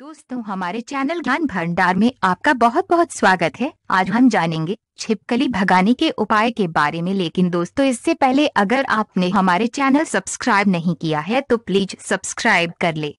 दोस्तों हमारे चैनल ज्ञान भंडार में आपका बहुत बहुत स्वागत है आज हम जानेंगे छिपकली भगाने के उपाय के बारे में लेकिन दोस्तों इससे पहले अगर आपने हमारे चैनल सब्सक्राइब नहीं किया है तो प्लीज सब्सक्राइब कर ले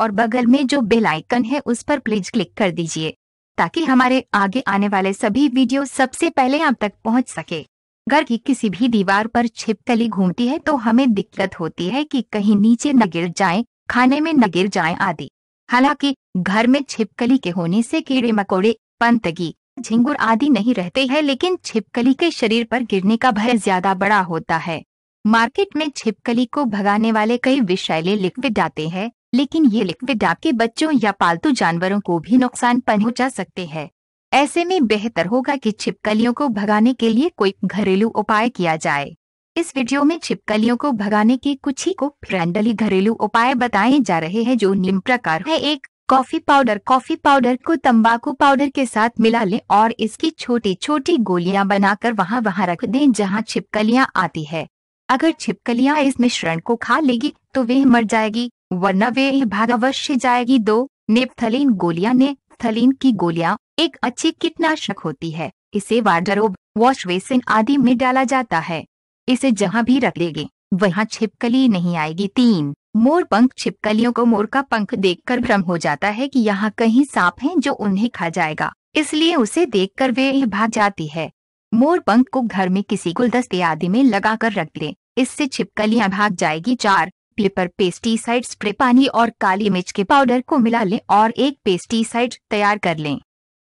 और बगल में जो बेल आइकन है उस पर प्लीज क्लिक कर दीजिए ताकि हमारे आगे आने वाले सभी वीडियो सबसे पहले आप तक पहुँच सके घर की किसी भी दीवार पर छिपकली घूमती है तो हमें दिक्कत होती है कि कहीं नीचे न गिर जाए खाने में न गिर जाए आदि हालांकि घर में छिपकली के होने से कीड़े मकोड़े पंतगी झिंगुर आदि नहीं रहते हैं लेकिन छिपकली के शरीर पर गिरने का भय ज्यादा बड़ा होता है मार्केट में छिपकली को भगाने वाले कई विषैले लिक्विड आते हैं लेकिन ये लिक्विड आपके बच्चों या पालतू जानवरों को भी नुकसान पहुंचा सकते हैं ऐसे में बेहतर होगा कि छिपकलियों को भगाने के लिए कोई घरेलू उपाय किया जाए इस वीडियो में छिपकलियों को भगाने के कुछ ही को फ्रेंडली घरेलू उपाय बताए जा रहे हैं जो निम्न प्रकार है एक कॉफी पाउडर कॉफी पाउडर को तंबाकू पाउडर के साथ मिला लें और इसकी छोटी छोटी गोलियां बनाकर वहां वहां रख दें जहां छिपकलियां आती है अगर छिपकलियां इस मिश्रण को खा लेगी तो वे मर जाएगी वरना वे भाग अवश्य जाएगी दो नेपथलीन गोलियां ने थलीन की गोलियां एक अच्छी कीटनाशक होती है इसे वार्डरोब वॉश बेसिन आदि में डाला जाता है इसे जहाँ भी रख लेगी वहाँ छिपकली नहीं आएगी तीन मोर पंख छिपकलियों को मोर का पंख देखकर भ्रम हो जाता है कि यहाँ कहीं सांप है जो उन्हें खा जाएगा इसलिए उसे देखकर वे भाग जाती है मोर पंख को घर में किसी गुलदस्ते आदि में लगाकर रख दे इससे छिपकलियां भाग जाएगी चार पेपर पेस्टिसाइड स्प्रे पानी और काली मिर्च के पाउडर को मिला लें और एक पेस्टिसाइड तैयार कर लें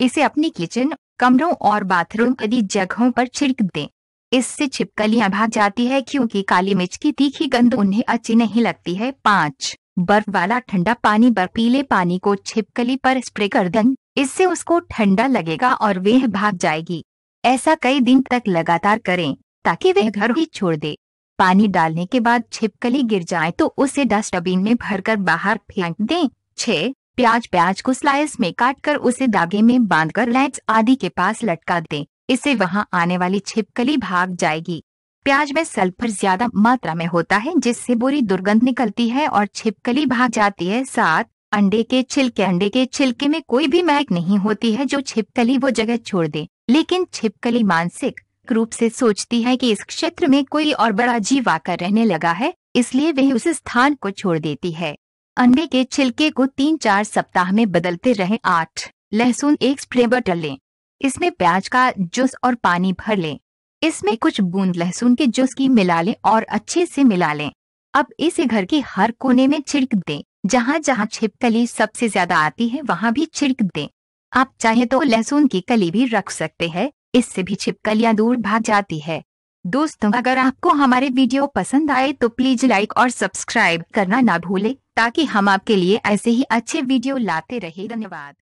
इसे अपनी किचन कमरों और बाथरूम आदि जगहों पर छिड़क दें इससे छिपकलियां भाग जाती है क्योंकि काली मिर्च की तीखी गंध उन्हें अच्छी नहीं लगती है पाँच बर्फ वाला ठंडा पानी बर्फीले पानी को छिपकली पर स्प्रे कर दें इससे उसको ठंडा लगेगा और वह भाग जाएगी ऐसा कई दिन तक लगातार करें ताकि वह घर ही छोड़ दे पानी डालने के बाद छिपकली गिर जाए तो उसे डस्टबिन में भरकर बाहर फेंक दें छ प्याज प्याज को स्लाइस में काट कर उसे धागे में बांधकर लेंस आदि के पास लटका दें इससे वहां आने वाली छिपकली भाग जाएगी प्याज में सल्फर ज्यादा मात्रा में होता है जिससे बुरी दुर्गंध निकलती है और छिपकली भाग जाती है साथ अंडे के छिलके अंडे के छिलके में कोई भी महक नहीं होती है जो छिपकली वो जगह छोड़ दे लेकिन छिपकली मानसिक रूप से सोचती है कि इस क्षेत्र में कोई और बड़ा जीव आकर रहने लगा है इसलिए वह उस स्थान को छोड़ देती है अंडे के छिलके को तीन चार सप्ताह में बदलते रहे आठ लहसुन एक स्प्रे बटर लें इसमें प्याज का जूस और पानी भर लें इसमें कुछ बूंद लहसुन के जूस की मिला लें और अच्छे से मिला लें अब इसे घर के हर कोने में छिड़क दें जहाँ जहाँ छिपकली सबसे ज्यादा आती है वहाँ भी छिड़क दें आप चाहे तो लहसुन की कली भी रख सकते हैं इससे भी छिपकलियाँ दूर भाग जाती है दोस्तों अगर आपको हमारे वीडियो पसंद आए तो प्लीज लाइक और सब्सक्राइब करना ना भूले ताकि हम आपके लिए ऐसे ही अच्छे वीडियो लाते रहे धन्यवाद